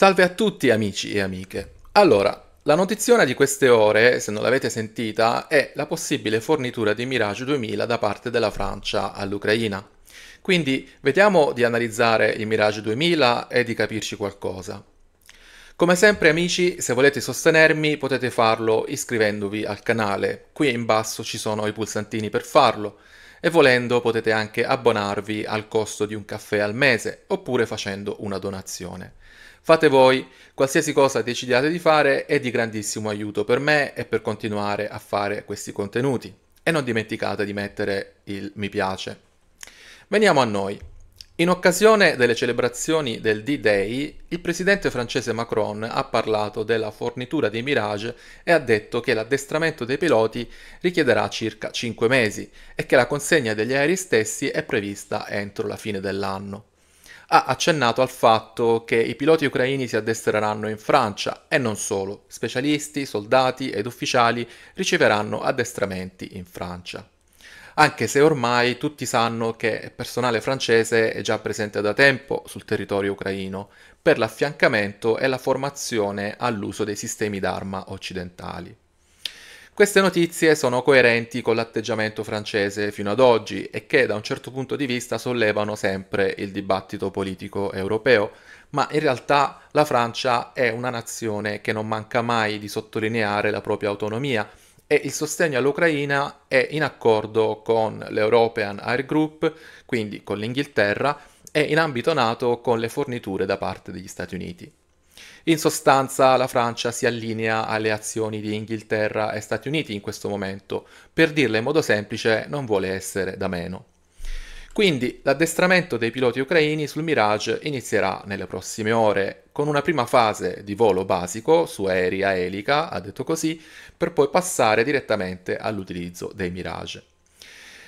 Salve a tutti amici e amiche. Allora, la notizia di queste ore, se non l'avete sentita, è la possibile fornitura di Mirage 2000 da parte della Francia all'Ucraina. Quindi vediamo di analizzare il Mirage 2000 e di capirci qualcosa. Come sempre amici, se volete sostenermi potete farlo iscrivendovi al canale, qui in basso ci sono i pulsantini per farlo e volendo potete anche abbonarvi al costo di un caffè al mese oppure facendo una donazione. Fate voi, qualsiasi cosa decidiate di fare è di grandissimo aiuto per me e per continuare a fare questi contenuti. E non dimenticate di mettere il mi piace. Veniamo a noi. In occasione delle celebrazioni del D-Day, il presidente francese Macron ha parlato della fornitura dei Mirage e ha detto che l'addestramento dei piloti richiederà circa 5 mesi e che la consegna degli aerei stessi è prevista entro la fine dell'anno ha accennato al fatto che i piloti ucraini si addestreranno in Francia e non solo, specialisti, soldati ed ufficiali riceveranno addestramenti in Francia anche se ormai tutti sanno che personale francese è già presente da tempo sul territorio ucraino per l'affiancamento e la formazione all'uso dei sistemi d'arma occidentali. Queste notizie sono coerenti con l'atteggiamento francese fino ad oggi e che da un certo punto di vista sollevano sempre il dibattito politico europeo, ma in realtà la Francia è una nazione che non manca mai di sottolineare la propria autonomia e il sostegno all'Ucraina è in accordo con l'European Air Group, quindi con l'Inghilterra, e in ambito NATO con le forniture da parte degli Stati Uniti. In sostanza la Francia si allinea alle azioni di Inghilterra e Stati Uniti in questo momento, per dirla in modo semplice non vuole essere da meno. Quindi l'addestramento dei piloti ucraini sul Mirage inizierà nelle prossime ore, con una prima fase di volo basico su aerei a elica, ha detto così, per poi passare direttamente all'utilizzo dei Mirage.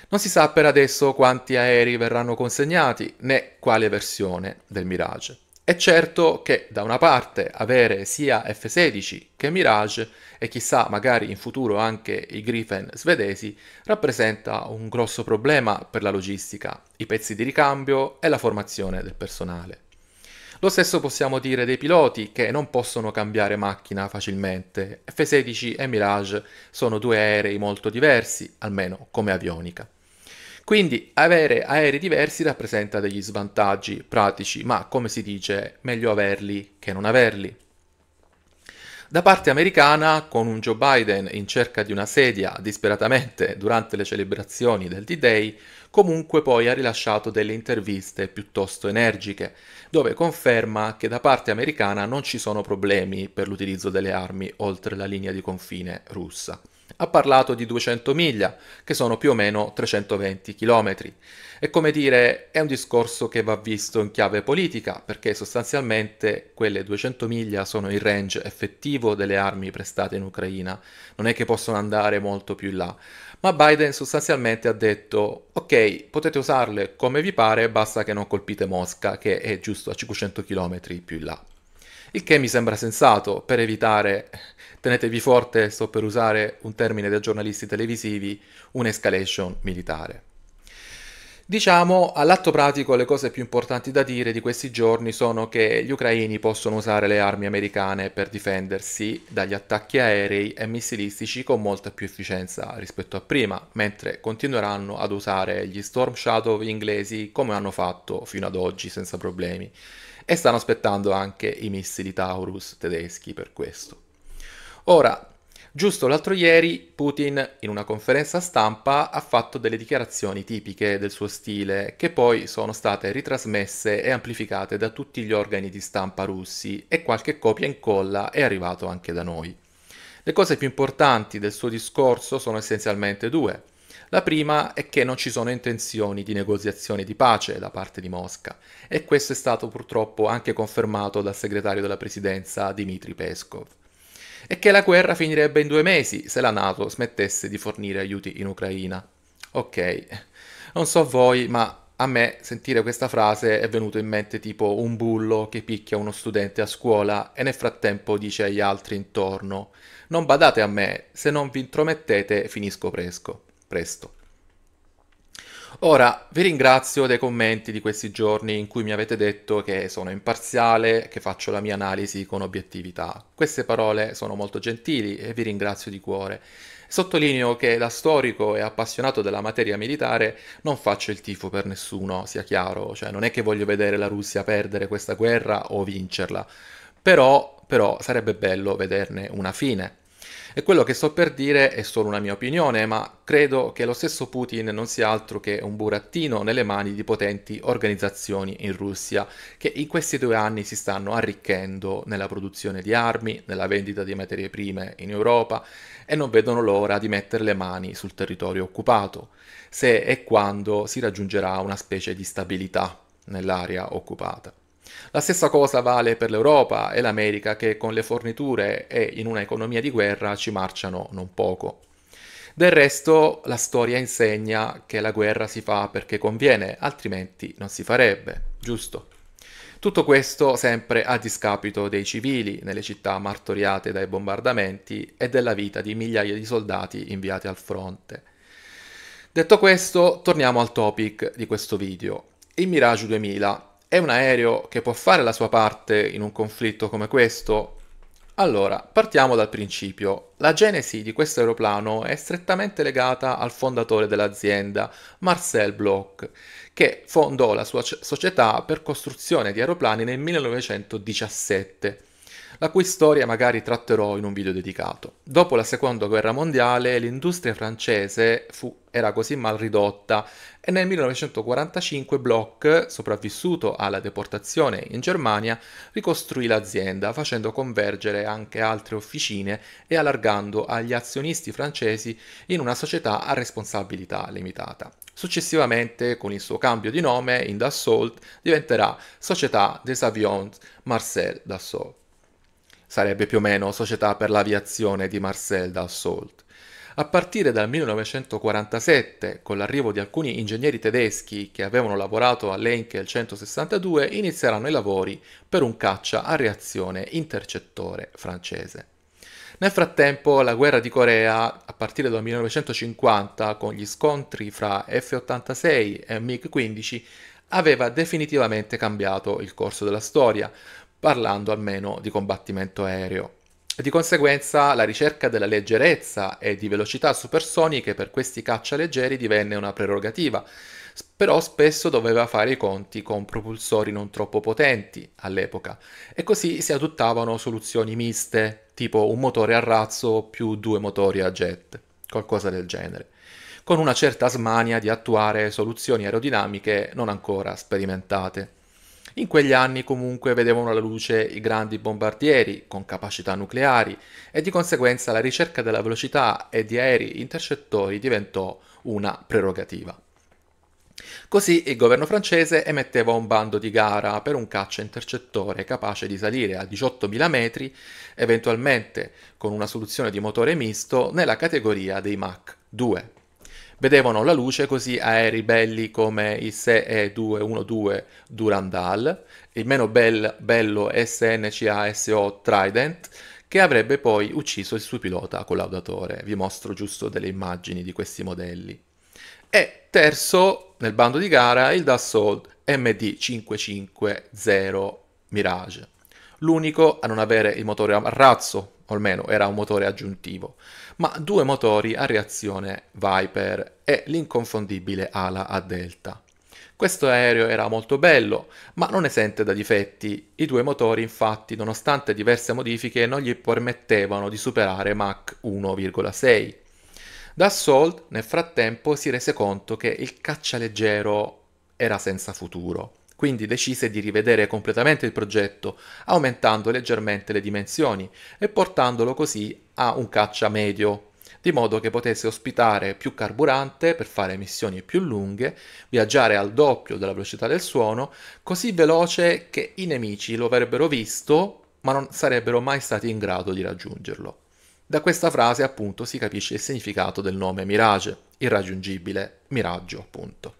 Non si sa per adesso quanti aerei verranno consegnati né quale versione del Mirage. È certo che da una parte avere sia F-16 che Mirage e chissà magari in futuro anche i Gripen svedesi rappresenta un grosso problema per la logistica, i pezzi di ricambio e la formazione del personale. Lo stesso possiamo dire dei piloti che non possono cambiare macchina facilmente. F-16 e Mirage sono due aerei molto diversi, almeno come avionica. Quindi avere aerei diversi rappresenta degli svantaggi pratici, ma come si dice, meglio averli che non averli. Da parte americana, con un Joe Biden in cerca di una sedia disperatamente durante le celebrazioni del D-Day, comunque poi ha rilasciato delle interviste piuttosto energiche, dove conferma che da parte americana non ci sono problemi per l'utilizzo delle armi oltre la linea di confine russa ha parlato di 200 miglia, che sono più o meno 320 km. E come dire, è un discorso che va visto in chiave politica, perché sostanzialmente quelle 200 miglia sono il range effettivo delle armi prestate in Ucraina, non è che possono andare molto più in là. Ma Biden sostanzialmente ha detto, ok, potete usarle come vi pare, basta che non colpite Mosca, che è giusto a 500 km più in là il che mi sembra sensato per evitare, tenetevi forte, sto per usare un termine da giornalisti televisivi, un'escalation militare. Diciamo, all'atto pratico le cose più importanti da dire di questi giorni sono che gli ucraini possono usare le armi americane per difendersi dagli attacchi aerei e missilistici con molta più efficienza rispetto a prima, mentre continueranno ad usare gli Storm Shadow inglesi come hanno fatto fino ad oggi senza problemi e stanno aspettando anche i missili Taurus tedeschi per questo. Ora, Giusto l'altro ieri Putin in una conferenza stampa ha fatto delle dichiarazioni tipiche del suo stile che poi sono state ritrasmesse e amplificate da tutti gli organi di stampa russi e qualche copia e incolla è arrivato anche da noi. Le cose più importanti del suo discorso sono essenzialmente due. La prima è che non ci sono intenzioni di negoziazione di pace da parte di Mosca e questo è stato purtroppo anche confermato dal segretario della presidenza Dmitry Peskov. E che la guerra finirebbe in due mesi se la Nato smettesse di fornire aiuti in Ucraina. Ok, non so voi, ma a me sentire questa frase è venuto in mente tipo un bullo che picchia uno studente a scuola e nel frattempo dice agli altri intorno: Non badate a me, se non vi intromettete finisco presco presto. Ora vi ringrazio dei commenti di questi giorni in cui mi avete detto che sono imparziale, che faccio la mia analisi con obiettività. Queste parole sono molto gentili e vi ringrazio di cuore. Sottolineo che da storico e appassionato della materia militare non faccio il tifo per nessuno, sia chiaro, cioè non è che voglio vedere la Russia perdere questa guerra o vincerla, però, però sarebbe bello vederne una fine. E quello che sto per dire è solo una mia opinione, ma credo che lo stesso Putin non sia altro che un burattino nelle mani di potenti organizzazioni in Russia, che in questi due anni si stanno arricchendo nella produzione di armi, nella vendita di materie prime in Europa e non vedono l'ora di mettere le mani sul territorio occupato, se e quando si raggiungerà una specie di stabilità nell'area occupata. La stessa cosa vale per l'Europa e l'America che con le forniture e in un'economia di guerra ci marciano non poco. Del resto la storia insegna che la guerra si fa perché conviene, altrimenti non si farebbe, giusto? Tutto questo sempre a discapito dei civili nelle città martoriate dai bombardamenti e della vita di migliaia di soldati inviati al fronte. Detto questo, torniamo al topic di questo video, il Mirage 2000, è un aereo che può fare la sua parte in un conflitto come questo? Allora, partiamo dal principio. La genesi di questo aeroplano è strettamente legata al fondatore dell'azienda, Marcel Bloch, che fondò la sua società per costruzione di aeroplani nel 1917 la cui storia magari tratterò in un video dedicato. Dopo la seconda guerra mondiale l'industria francese fu, era così mal ridotta e nel 1945 Bloch, sopravvissuto alla deportazione in Germania, ricostruì l'azienda facendo convergere anche altre officine e allargando agli azionisti francesi in una società a responsabilità limitata. Successivamente, con il suo cambio di nome, in Dassault diventerà Società des Avions Marcel Dassault sarebbe più o meno Società per l'Aviazione di Marcel d'Assault. A partire dal 1947, con l'arrivo di alcuni ingegneri tedeschi che avevano lavorato all'Enkel 162, inizieranno i lavori per un caccia a reazione intercettore francese. Nel frattempo la guerra di Corea, a partire dal 1950, con gli scontri fra F-86 e MiG-15, aveva definitivamente cambiato il corso della storia, parlando almeno di combattimento aereo. Di conseguenza la ricerca della leggerezza e di velocità supersoniche per questi caccia leggeri divenne una prerogativa, però spesso doveva fare i conti con propulsori non troppo potenti all'epoca e così si adottavano soluzioni miste, tipo un motore a razzo più due motori a jet, qualcosa del genere, con una certa smania di attuare soluzioni aerodinamiche non ancora sperimentate. In quegli anni comunque vedevano alla luce i grandi bombardieri con capacità nucleari e di conseguenza la ricerca della velocità e di aerei intercettori diventò una prerogativa. Così il governo francese emetteva un bando di gara per un caccia intercettore capace di salire a 18.000 metri, eventualmente con una soluzione di motore misto, nella categoria dei Mach 2 vedevano la luce così aerei belli come il SE 212 Durandal, il meno bel, bello SNCASO Trident, che avrebbe poi ucciso il suo pilota collaudatore. Vi mostro giusto delle immagini di questi modelli. E terzo nel bando di gara il Dassault MD550 Mirage, l'unico a non avere il motore a razzo o almeno era un motore aggiuntivo, ma due motori a reazione Viper e l'inconfondibile ala a delta. Questo aereo era molto bello, ma non esente da difetti. I due motori, infatti, nonostante diverse modifiche, non gli permettevano di superare Mach 1,6. Dassault, nel frattempo, si rese conto che il caccialeggero era senza futuro quindi decise di rivedere completamente il progetto, aumentando leggermente le dimensioni e portandolo così a un caccia medio, di modo che potesse ospitare più carburante per fare missioni più lunghe, viaggiare al doppio della velocità del suono, così veloce che i nemici lo avrebbero visto ma non sarebbero mai stati in grado di raggiungerlo. Da questa frase appunto si capisce il significato del nome Mirage, irraggiungibile, miraggio appunto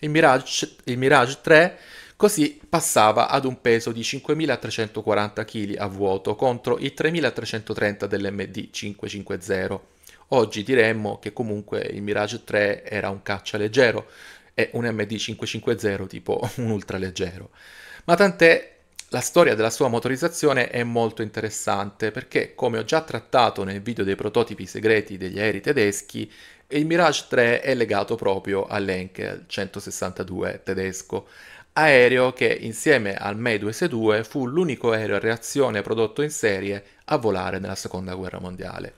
il Mirage, il Mirage 3 Così passava ad un peso di 5.340 kg a vuoto contro i 3.330 dell'MD 550. Oggi diremmo che comunque il Mirage 3 era un caccia leggero e un MD 550 tipo un ultraleggero. Ma tant'è, la storia della sua motorizzazione è molto interessante perché, come ho già trattato nel video dei prototipi segreti degli aerei tedeschi, il Mirage 3 è legato proprio all'Enkel 162 tedesco, aereo che insieme al Mei 262 fu l'unico aereo a reazione prodotto in serie a volare nella Seconda Guerra Mondiale.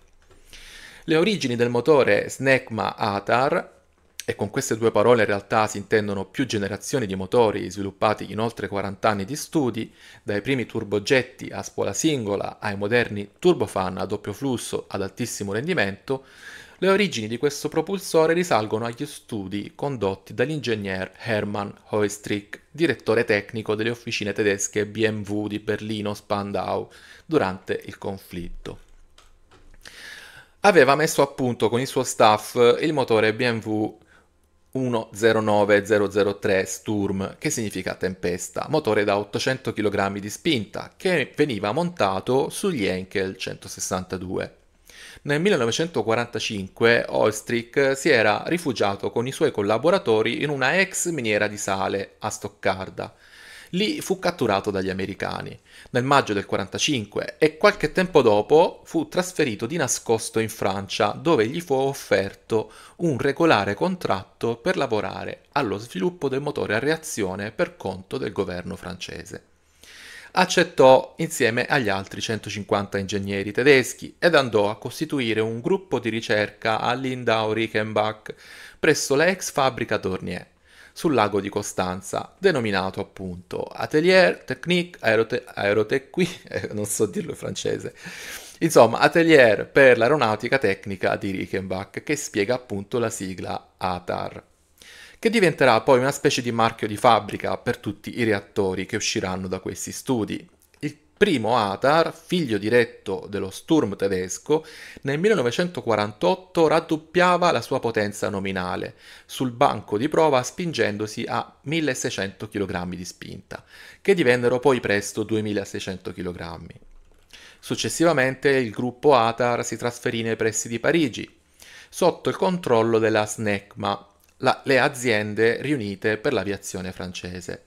Le origini del motore Snecma Atar, e con queste due parole in realtà si intendono più generazioni di motori sviluppati in oltre 40 anni di studi, dai primi turbogetti a spola singola ai moderni turbofan a doppio flusso ad altissimo rendimento, le origini di questo propulsore risalgono agli studi condotti dall'ingegner Hermann Hoistrich, direttore tecnico delle officine tedesche BMW di Berlino-Spandau durante il conflitto aveva messo a punto con il suo staff il motore BMW 109003 Sturm, che significa tempesta, motore da 800 kg di spinta, che veniva montato sugli Enkel 162. Nel 1945 Olstrich si era rifugiato con i suoi collaboratori in una ex miniera di sale a Stoccarda. Lì fu catturato dagli americani nel maggio del 1945 e qualche tempo dopo fu trasferito di nascosto in Francia dove gli fu offerto un regolare contratto per lavorare allo sviluppo del motore a reazione per conto del governo francese accettò insieme agli altri 150 ingegneri tedeschi ed andò a costituire un gruppo di ricerca a Lindau-Rickenbach presso la ex fabbrica Dornier sul lago di Costanza, denominato appunto Atelier Technique Aerotechnique, eh, non so dirlo in francese, insomma Atelier per l'aeronautica tecnica di Rickenbach che spiega appunto la sigla ATAR che diventerà poi una specie di marchio di fabbrica per tutti i reattori che usciranno da questi studi. Il primo Atar, figlio diretto dello Sturm tedesco, nel 1948 raddoppiava la sua potenza nominale, sul banco di prova spingendosi a 1600 kg di spinta, che divennero poi presto 2600 kg. Successivamente il gruppo Atar si trasferì nei pressi di Parigi, sotto il controllo della SNECMA, la, le aziende riunite per l'aviazione francese.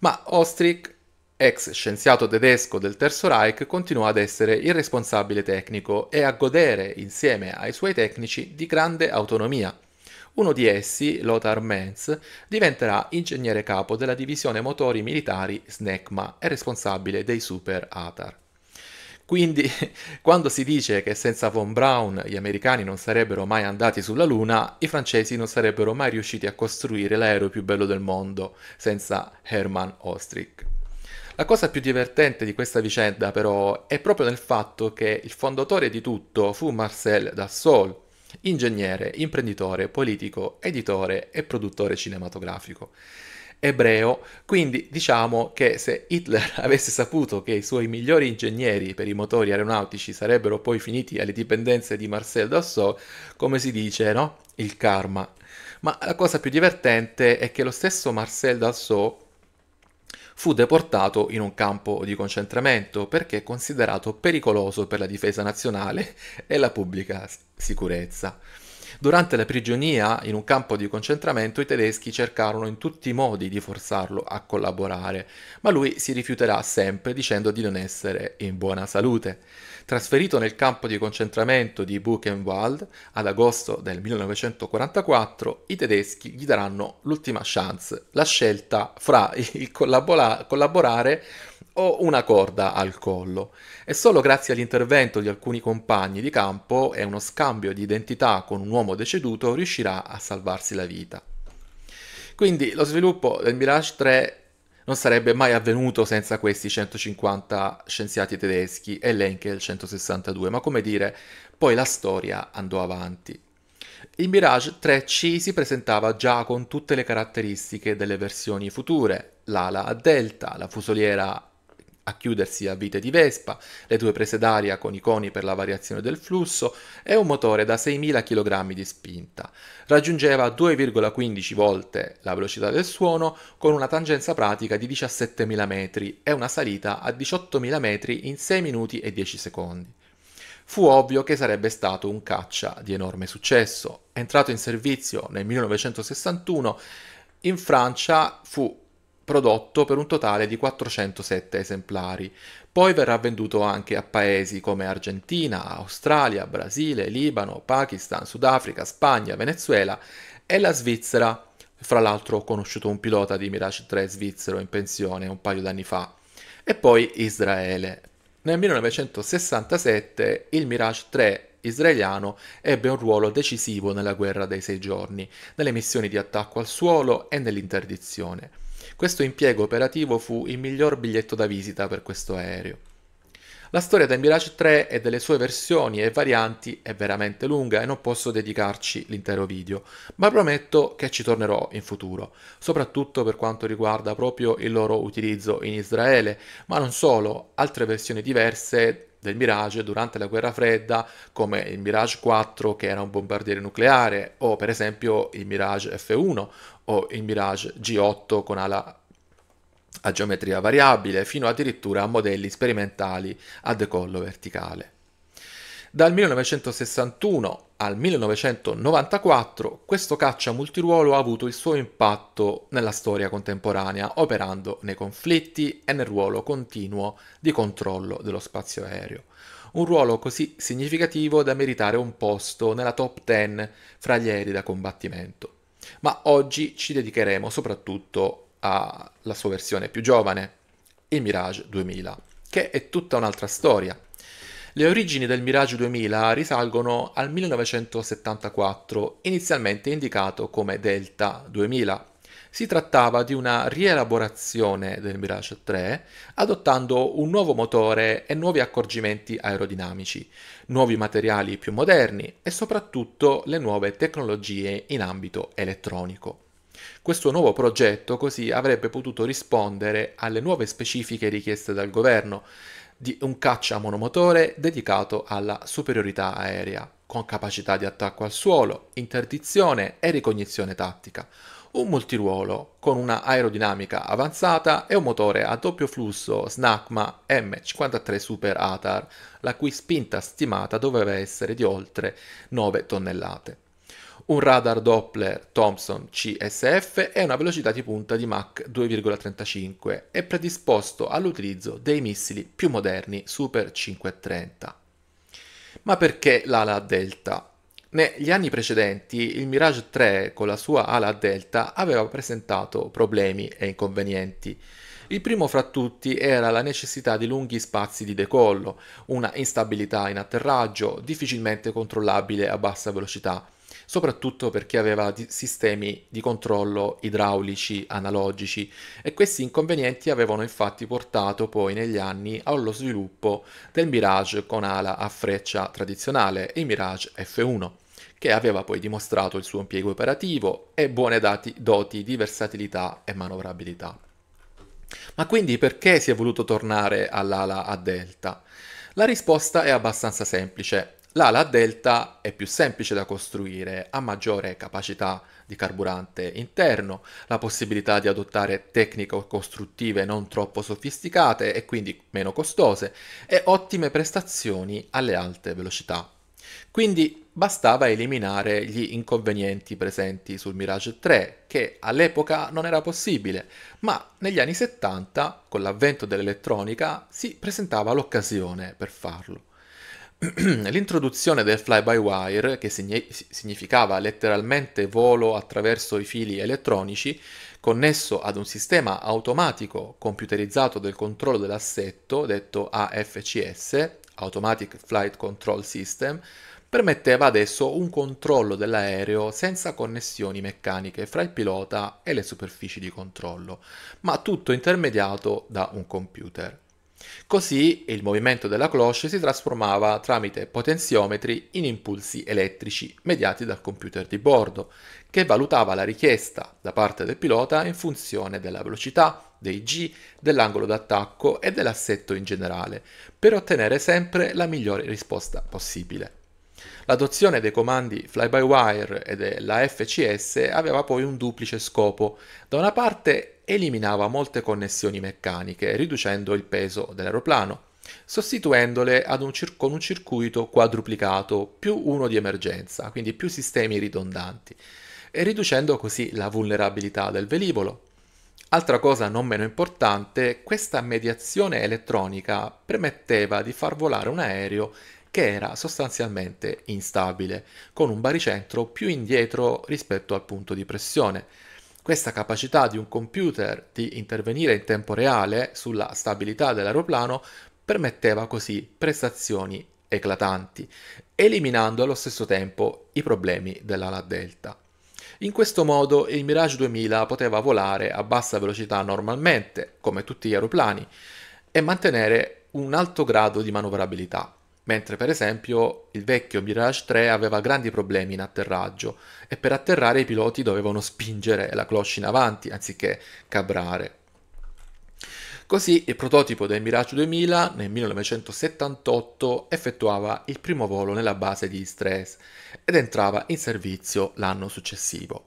Ma Ostrich, ex scienziato tedesco del Terzo Reich, continuò ad essere il responsabile tecnico e a godere, insieme ai suoi tecnici, di grande autonomia. Uno di essi, Lothar Menz, diventerà ingegnere capo della divisione motori militari SNECMA e responsabile dei Super Atar. Quindi quando si dice che senza Von Braun gli americani non sarebbero mai andati sulla Luna, i francesi non sarebbero mai riusciti a costruire l'aereo più bello del mondo senza Hermann Ostrich. La cosa più divertente di questa vicenda però è proprio nel fatto che il fondatore di tutto fu Marcel Dassault, ingegnere, imprenditore, politico, editore e produttore cinematografico ebreo. Quindi diciamo che se Hitler avesse saputo che i suoi migliori ingegneri per i motori aeronautici sarebbero poi finiti alle dipendenze di Marcel Dassault, come si dice, no? Il karma. Ma la cosa più divertente è che lo stesso Marcel Dassault fu deportato in un campo di concentramento perché considerato pericoloso per la difesa nazionale e la pubblica sicurezza. Durante la prigionia in un campo di concentramento i tedeschi cercarono in tutti i modi di forzarlo a collaborare, ma lui si rifiuterà sempre dicendo di non essere in buona salute. Trasferito nel campo di concentramento di Buchenwald ad agosto del 1944, i tedeschi gli daranno l'ultima chance, la scelta fra il collabora- collaborare o una corda al collo. E solo grazie all'intervento di alcuni compagni di campo e uno scambio di identità con un uomo deceduto riuscirà a salvarsi la vita. Quindi lo sviluppo del Mirage 3 non sarebbe mai avvenuto senza questi 150 scienziati tedeschi e Lenkel 162, ma come dire, poi la storia andò avanti. Il Mirage 3C si presentava già con tutte le caratteristiche delle versioni future, l'ala a delta, la fusoliera a chiudersi a vite di Vespa, le due prese d'aria con i coni per la variazione del flusso e un motore da 6.000 kg di spinta. Raggiungeva 2,15 volte la velocità del suono con una tangenza pratica di 17.000 metri e una salita a 18.000 metri in 6 minuti e 10 secondi. Fu ovvio che sarebbe stato un caccia di enorme successo. Entrato in servizio nel 1961, in Francia fu prodotto per un totale di 407 esemplari. Poi verrà venduto anche a paesi come Argentina, Australia, Brasile, Libano, Pakistan, Sudafrica, Spagna, Venezuela e la Svizzera. Fra l'altro ho conosciuto un pilota di Mirage 3 svizzero in pensione un paio d'anni fa. E poi Israele. Nel 1967 il Mirage 3 israeliano ebbe un ruolo decisivo nella guerra dei sei giorni, nelle missioni di attacco al suolo e nell'interdizione. Questo impiego operativo fu il miglior biglietto da visita per questo aereo. La storia del Mirage 3 e delle sue versioni e varianti è veramente lunga e non posso dedicarci l'intero video, ma prometto che ci tornerò in futuro, soprattutto per quanto riguarda proprio il loro utilizzo in Israele, ma non solo, altre versioni diverse del Mirage durante la guerra fredda, come il Mirage 4 che era un bombardiere nucleare, o per esempio il Mirage F1, o il Mirage G8 con ala a geometria variabile, fino addirittura a modelli sperimentali a decollo verticale. Dal 1961 al 1994 questo caccia multiruolo ha avuto il suo impatto nella storia contemporanea, operando nei conflitti e nel ruolo continuo di controllo dello spazio aereo. Un ruolo così significativo da meritare un posto nella top 10 fra gli aerei da combattimento ma oggi ci dedicheremo soprattutto alla sua versione più giovane, il Mirage 2000, che è tutta un'altra storia. Le origini del Mirage 2000 risalgono al 1974, inizialmente indicato come Delta 2000 si trattava di una rielaborazione del Mirage 3 adottando un nuovo motore e nuovi accorgimenti aerodinamici, nuovi materiali più moderni e soprattutto le nuove tecnologie in ambito elettronico. Questo nuovo progetto così avrebbe potuto rispondere alle nuove specifiche richieste dal governo di un caccia monomotore dedicato alla superiorità aerea, con capacità di attacco al suolo, interdizione e ricognizione tattica, un multiruolo con una aerodinamica avanzata e un motore a doppio flusso Snakma M53 Super Atar, la cui spinta stimata doveva essere di oltre 9 tonnellate. Un radar Doppler Thomson CSF e una velocità di punta di Mach 2,35 è predisposto all'utilizzo dei missili più moderni Super 530. Ma perché l'ala delta? Negli anni precedenti il Mirage 3 con la sua ala a delta aveva presentato problemi e inconvenienti. Il primo fra tutti era la necessità di lunghi spazi di decollo, una instabilità in atterraggio difficilmente controllabile a bassa velocità, soprattutto perché aveva di- sistemi di controllo idraulici analogici e questi inconvenienti avevano infatti portato poi negli anni allo sviluppo del Mirage con ala a freccia tradizionale, il Mirage F1 che aveva poi dimostrato il suo impiego operativo e buone dati, doti di versatilità e manovrabilità. Ma quindi perché si è voluto tornare all'ala a delta? La risposta è abbastanza semplice. L'ala a delta è più semplice da costruire, ha maggiore capacità di carburante interno, la possibilità di adottare tecniche costruttive non troppo sofisticate e quindi meno costose e ottime prestazioni alle alte velocità. Quindi bastava eliminare gli inconvenienti presenti sul Mirage 3, che all'epoca non era possibile, ma negli anni 70, con l'avvento dell'elettronica, si presentava l'occasione per farlo. L'introduzione del fly-by-wire, che signi- significava letteralmente volo attraverso i fili elettronici, connesso ad un sistema automatico computerizzato del controllo dell'assetto, detto AFCS, Automatic Flight Control System, permetteva adesso un controllo dell'aereo senza connessioni meccaniche fra il pilota e le superfici di controllo, ma tutto intermediato da un computer. Così il movimento della cloche si trasformava tramite potenziometri in impulsi elettrici mediati dal computer di bordo, che valutava la richiesta da parte del pilota in funzione della velocità, dei G, dell'angolo d'attacco e dell'assetto in generale, per ottenere sempre la migliore risposta possibile. L'adozione dei comandi fly-by-wire e della FCS aveva poi un duplice scopo. Da una parte eliminava molte connessioni meccaniche, riducendo il peso dell'aeroplano, sostituendole un cir- con un circuito quadruplicato più uno di emergenza, quindi più sistemi ridondanti, e riducendo così la vulnerabilità del velivolo. Altra cosa non meno importante, questa mediazione elettronica permetteva di far volare un aereo che era sostanzialmente instabile, con un baricentro più indietro rispetto al punto di pressione. Questa capacità di un computer di intervenire in tempo reale sulla stabilità dell'aeroplano permetteva così prestazioni eclatanti, eliminando allo stesso tempo i problemi dell'ala delta. In questo modo il Mirage 2000 poteva volare a bassa velocità normalmente, come tutti gli aeroplani, e mantenere un alto grado di manovrabilità, mentre per esempio il vecchio Mirage 3 aveva grandi problemi in atterraggio e per atterrare i piloti dovevano spingere la cloche in avanti anziché cabrare. Così il prototipo del Mirage 2000 nel 1978 effettuava il primo volo nella base di Stress ed entrava in servizio l'anno successivo.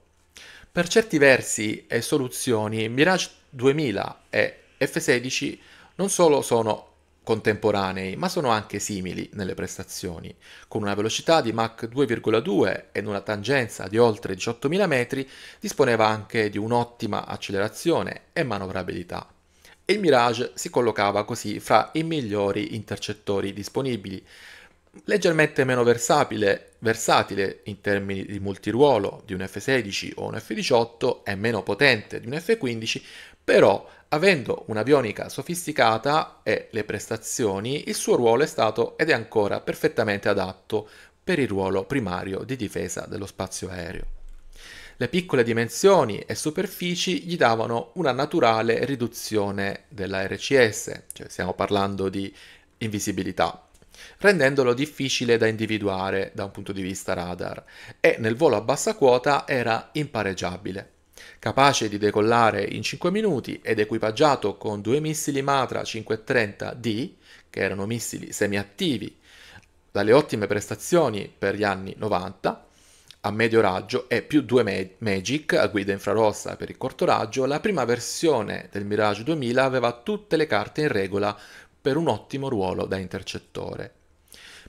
Per certi versi e soluzioni Mirage 2000 e F-16 non solo sono contemporanei, ma sono anche simili nelle prestazioni, con una velocità di Mach 2,2 ed una tangenza di oltre 18.000 metri, disponeva anche di un'ottima accelerazione e manovrabilità e il Mirage si collocava così fra i migliori intercettori disponibili, leggermente meno versatile, versatile in termini di multiruolo di un F-16 o un F-18 e meno potente di un F-15, però avendo un'avionica sofisticata e le prestazioni, il suo ruolo è stato ed è ancora perfettamente adatto per il ruolo primario di difesa dello spazio aereo. Le piccole dimensioni e superfici gli davano una naturale riduzione della RCS, cioè stiamo parlando di invisibilità, rendendolo difficile da individuare da un punto di vista radar e nel volo a bassa quota era impareggiabile. Capace di decollare in 5 minuti ed equipaggiato con due missili Matra 530D, che erano missili semiattivi, dalle ottime prestazioni per gli anni 90, a medio raggio e più 2 Magic a guida infrarossa per il corto raggio, la prima versione del Mirage 2000 aveva tutte le carte in regola per un ottimo ruolo da intercettore.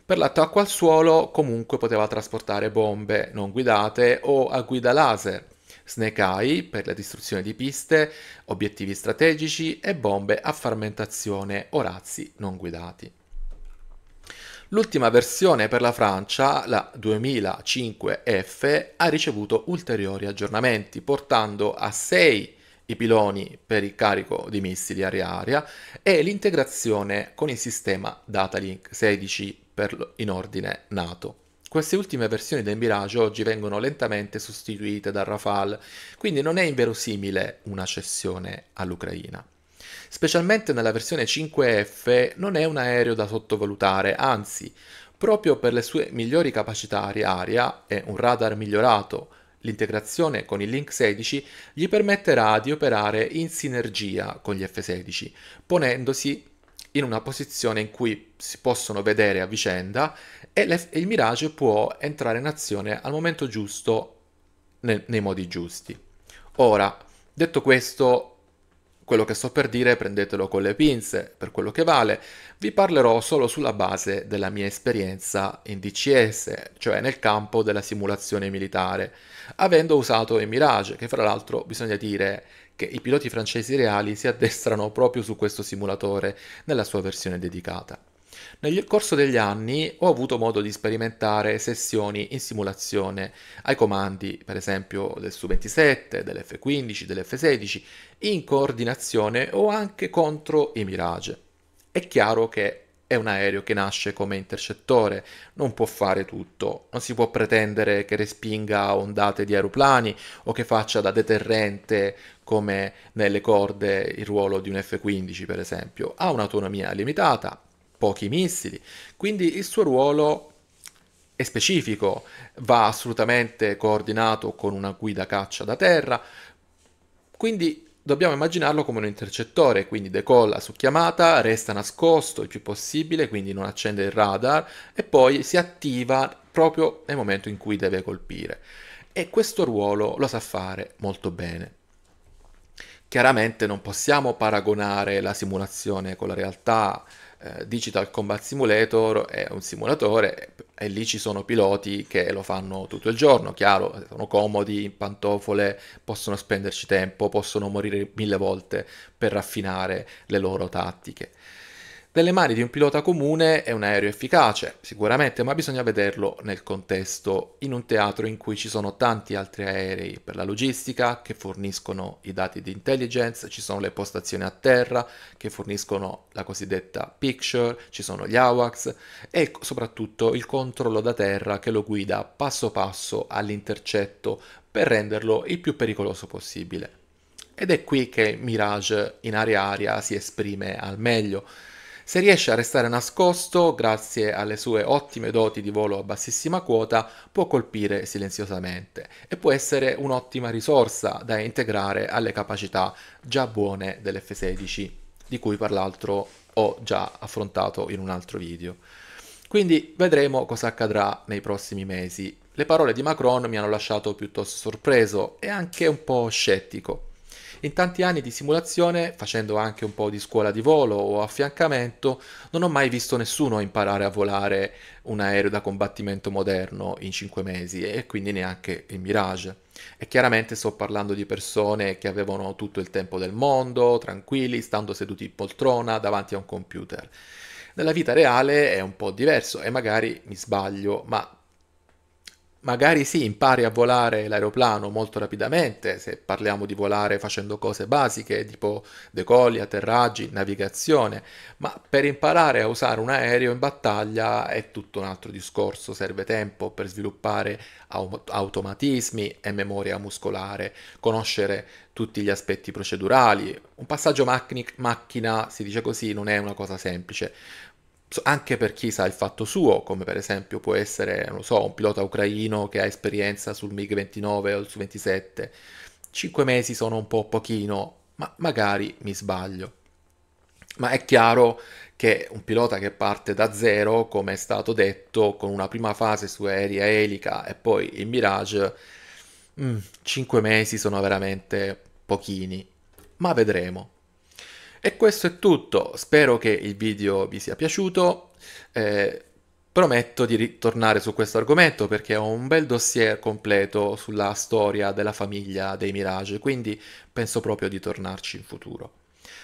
Per l'attacco al suolo comunque poteva trasportare bombe non guidate o a guida laser, Snake Eye per la distruzione di piste, obiettivi strategici e bombe a fermentazione o razzi non guidati. L'ultima versione per la Francia, la 2005F, ha ricevuto ulteriori aggiornamenti, portando a 6 i piloni per il carico di missili aria-aria e l'integrazione con il sistema Datalink 16 per, in ordine NATO. Queste ultime versioni del Mirage oggi vengono lentamente sostituite dal Rafale, quindi non è inverosimile una cessione all'Ucraina. Specialmente nella versione 5F non è un aereo da sottovalutare, anzi, proprio per le sue migliori capacità aria-aria e un radar migliorato, L'integrazione con il Link 16 gli permetterà di operare in sinergia con gli F16, ponendosi in una posizione in cui si possono vedere a vicenda e, il Mirage può entrare in azione al momento giusto nei modi giusti. Ora, detto questo, quello che sto per dire prendetelo con le pinze, per quello che vale, vi parlerò solo sulla base della mia esperienza in DCS, cioè nel campo della simulazione militare, avendo usato i Mirage, che fra l'altro bisogna dire che i piloti francesi reali si addestrano proprio su questo simulatore nella sua versione dedicata. Nel corso degli anni ho avuto modo di sperimentare sessioni in simulazione ai comandi, per esempio del Su-27, dell'F-15, dell'F-16, in coordinazione o anche contro i Mirage. È chiaro che è un aereo che nasce come intercettore, non può fare tutto, non si può pretendere che respinga ondate di aeroplani o che faccia da deterrente come nelle corde il ruolo di un F-15 per esempio. Ha un'autonomia limitata, pochi missili, quindi il suo ruolo è specifico, va assolutamente coordinato con una guida caccia da terra, quindi dobbiamo immaginarlo come un intercettore, quindi decolla su chiamata, resta nascosto il più possibile, quindi non accende il radar e poi si attiva proprio nel momento in cui deve colpire. E questo ruolo lo sa fare molto bene. Chiaramente non possiamo paragonare la simulazione con la realtà, eh, Digital Combat Simulator è un simulatore e lì ci sono piloti che lo fanno tutto il giorno, chiaro, sono comodi, in pantofole, possono spenderci tempo, possono morire mille volte per raffinare le loro tattiche. Nelle mani di un pilota comune è un aereo efficace, sicuramente, ma bisogna vederlo nel contesto, in un teatro in cui ci sono tanti altri aerei per la logistica che forniscono i dati di intelligence, ci sono le postazioni a terra che forniscono la cosiddetta picture, ci sono gli AWACS e soprattutto il controllo da terra che lo guida passo passo all'intercetto per renderlo il più pericoloso possibile. Ed è qui che Mirage in aria-aria si esprime al meglio se riesce a restare nascosto, grazie alle sue ottime doti di volo a bassissima quota, può colpire silenziosamente e può essere un'ottima risorsa da integrare alle capacità già buone dell'F-16, di cui peraltro ho già affrontato in un altro video. Quindi vedremo cosa accadrà nei prossimi mesi. Le parole di Macron mi hanno lasciato piuttosto sorpreso e anche un po' scettico. In tanti anni di simulazione, facendo anche un po' di scuola di volo o affiancamento, non ho mai visto nessuno imparare a volare un aereo da combattimento moderno in 5 mesi e quindi neanche il Mirage. E chiaramente sto parlando di persone che avevano tutto il tempo del mondo, tranquilli, stando seduti in poltrona davanti a un computer. Nella vita reale è un po' diverso e magari mi sbaglio, ma magari sì, impari a volare l'aeroplano molto rapidamente, se parliamo di volare facendo cose basiche tipo decolli, atterraggi, navigazione, ma per imparare a usare un aereo in battaglia è tutto un altro discorso, serve tempo per sviluppare automatismi e memoria muscolare, conoscere tutti gli aspetti procedurali. Un passaggio macchina, si dice così, non è una cosa semplice, anche per chi sa il fatto suo, come per esempio può essere, non so, un pilota ucraino che ha esperienza sul MiG-29 o sul 27. 5 mesi sono un po' pochino, ma magari mi sbaglio. Ma è chiaro che un pilota che parte da zero, come è stato detto, con una prima fase su aerea elica e poi il Mirage, mh, mm, 5 mesi sono veramente pochini. Ma vedremo. E questo è tutto, spero che il video vi sia piaciuto. Eh, prometto di ritornare su questo argomento perché ho un bel dossier completo sulla storia della famiglia dei Mirage, quindi penso proprio di tornarci in futuro.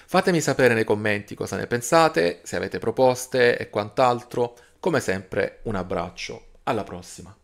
Fatemi sapere nei commenti cosa ne pensate, se avete proposte e quant'altro. Come sempre un abbraccio, alla prossima!